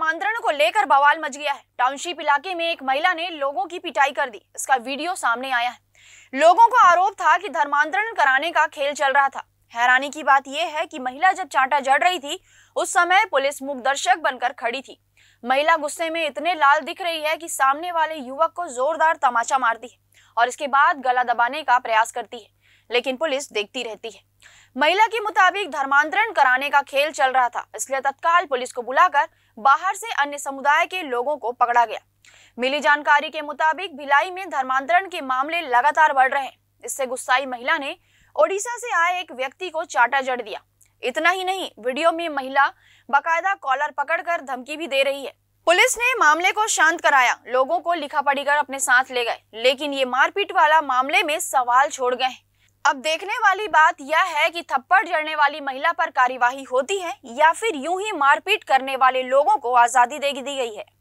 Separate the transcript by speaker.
Speaker 1: धर्मांतरण को लेकर बवाल मच गया है टाउनशिप इलाके में एक महिला ने लोगों की पिटाई कर दी इसका वीडियो सामने आया है लोगों को आरोप था कि धर्मांतरण कराने का खेल चल रहा था हैरानी की बात यह है कि महिला जब चांटा जड़ रही थी उस समय पुलिस मुख दर्शक बनकर खड़ी थी महिला गुस्से में इतने लाल दिख रही है कि सामने वाले युवक को जोरदार तमाचा मारती है और इसके बाद गला दबाने का प्रयास करती है लेकिन पुलिस देखती रहती है महिला के मुताबिक धर्मांतरण कराने का खेल चल रहा था इसलिए तत्काल पुलिस को बुलाकर बाहर से अन्य समुदाय के लोगों को पकड़ा गया मिली जानकारी के मुताबिक भिलाई में धर्मांतरण के मामले लगातार बढ़ रहे हैं इससे गुस्साई महिला ने ओडिशा से आए एक व्यक्ति को चाटा जड़ दिया इतना ही नहीं वीडियो में महिला बाकायदा कॉलर पकड़कर धमकी भी दे रही है पुलिस ने मामले को शांत कराया लोगों को लिखा पढ़ी कर अपने साथ ले गए लेकिन ये मारपीट वाला मामले में सवाल छोड़ गए हैं अब देखने वाली बात यह है कि थप्पड़ जड़ने वाली महिला पर कार्यवाही होती है या फिर यूं ही मारपीट करने वाले लोगों को आजादी दे दी गई है